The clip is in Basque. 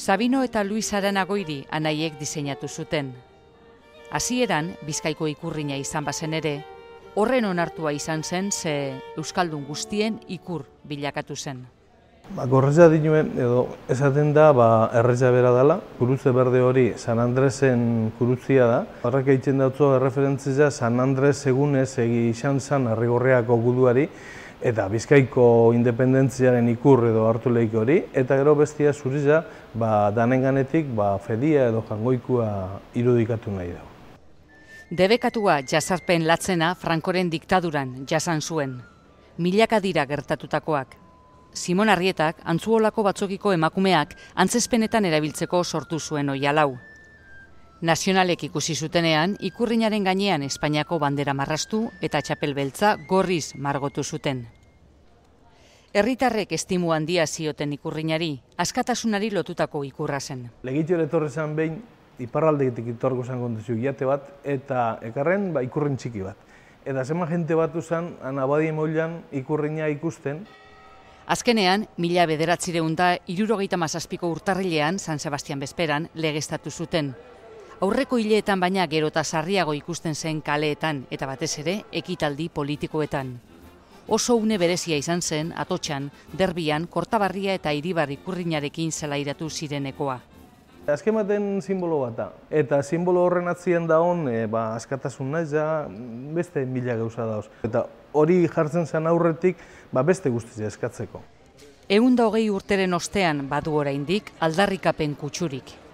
Sabino eta Luis Aranagoiri anaiek diseinatu zuten. Hasieran Bizkaiko ikurrina izan bazen ere, horren onartua izan zen ze euskaldun guztien ikur bilakatu zen. Ba, gorreza dinuen edo esaten da ba, erreza bera dela, kurutze berde hori San Andresen kurutzia da. Horrek egiten dutzu erreferentzia San Andres egunez egi izan zen arrigorreako guduari, eta Bizkaiko independentziaren ikur edo hartu lehik hori, eta gero bestia zuriza ba, danenganetik ba, fedia edo jangoikua irudikatu nahi dago. Debekatua jasarpen latzena Frankoren diktaduran jasan zuen. Milaka dira gertatutakoak. Simon Arrietak antzuolako batzokiko emakumeak antzespenetan erabiltzeko sortu zuen oialau. Nazionalek ikusi zutenean, ikurrinaren gainean Espainiako bandera marrastu eta txapel beltza gorriz margotu zuten. Herritarrek estimu handia zioten ikurrinari, askatasunari lotutako ikurra zen. Legitio letorre zen behin, iparraldeketik itorko zen kontuzio jate bat, eta ekarren ba, ikurrin txiki bat. Eta zema jente bat uzan, anabadi emoilan ikurrina ikusten. Azkenean, mila bederatzireunda, irurogeita mazazpiko urtarrilean, San Sebastian Besperan, legeztatu zuten aurreko hileetan baina gero eta sarriago ikusten zen kaleetan eta batez ere ekitaldi politikoetan. Oso une berezia izan zen, atotxan, derbian, kortabarria eta iribar ikurrinarekin iratu zirenekoa. Azken baten simbolo bat da, eta simbolo horren atzien da hon, e, eh, ba, askatasun nahi beste mila gauza dauz. Eta hori jartzen zen aurretik, ba, beste guztizia eskatzeko. Egun da hogei urteren ostean, badu oraindik aldarrikapen kutsurik,